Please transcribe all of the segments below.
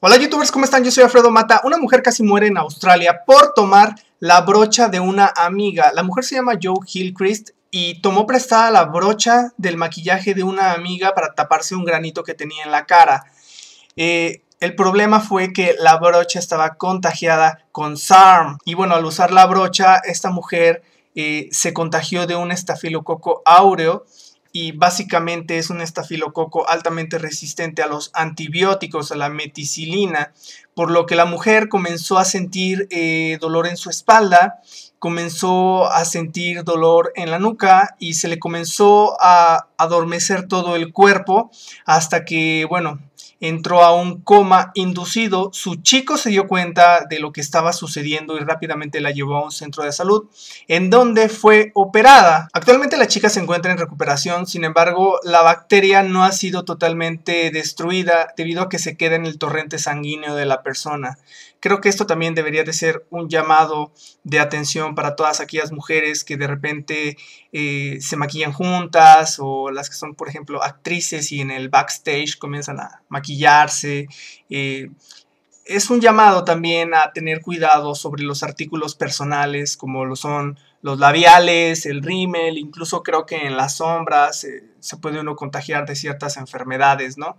Hola youtubers, ¿cómo están? Yo soy Alfredo Mata. Una mujer casi muere en Australia por tomar la brocha de una amiga. La mujer se llama Joe Hillcrest y tomó prestada la brocha del maquillaje de una amiga para taparse un granito que tenía en la cara. Eh, el problema fue que la brocha estaba contagiada con SARM. Y bueno, al usar la brocha, esta mujer eh, se contagió de un estafilococo áureo y básicamente es un estafilococo altamente resistente a los antibióticos, a la meticilina, por lo que la mujer comenzó a sentir eh, dolor en su espalda, comenzó a sentir dolor en la nuca y se le comenzó a adormecer todo el cuerpo hasta que, bueno, entró a un coma inducido, su chico se dio cuenta de lo que estaba sucediendo y rápidamente la llevó a un centro de salud, en donde fue operada. Actualmente la chica se encuentra en recuperación, sin embargo, la bacteria no ha sido totalmente destruida debido a que se queda en el torrente sanguíneo de la persona. Creo que esto también debería de ser un llamado de atención para todas aquellas mujeres que de repente eh, se maquillan juntas o las que son, por ejemplo, actrices y en el backstage comienzan a maquillarse. Eh, es un llamado también a tener cuidado sobre los artículos personales como lo son los labiales, el rímel, incluso creo que en las sombras eh, se puede uno contagiar de ciertas enfermedades, ¿no?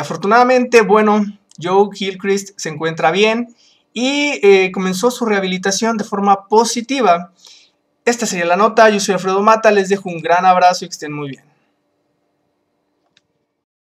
afortunadamente, bueno, Joe Gilchrist se encuentra bien y eh, comenzó su rehabilitación de forma positiva. Esta sería la nota. Yo soy Alfredo Mata, les dejo un gran abrazo y que estén muy bien.